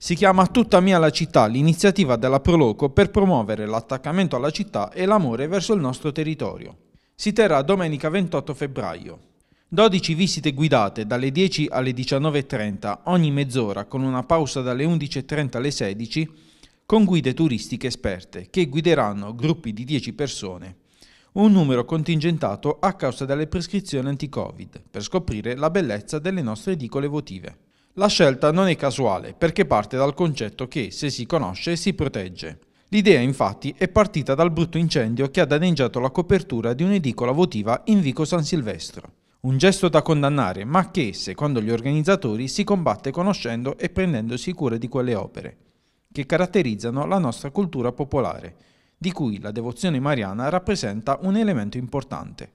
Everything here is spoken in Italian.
Si chiama Tutta mia la città, l'iniziativa della Proloco per promuovere l'attaccamento alla città e l'amore verso il nostro territorio. Si terrà domenica 28 febbraio. 12 visite guidate dalle 10 alle 19.30 ogni mezz'ora con una pausa dalle 11.30 alle 16 con guide turistiche esperte che guideranno gruppi di 10 persone. Un numero contingentato a causa delle prescrizioni anti-Covid per scoprire la bellezza delle nostre edicole votive. La scelta non è casuale perché parte dal concetto che se si conosce si protegge. L'idea infatti è partita dal brutto incendio che ha danneggiato la copertura di un'edicola votiva in Vico San Silvestro. Un gesto da condannare, ma che, secondo gli organizzatori, si combatte conoscendo e prendendosi cura di quelle opere, che caratterizzano la nostra cultura popolare, di cui la devozione mariana rappresenta un elemento importante.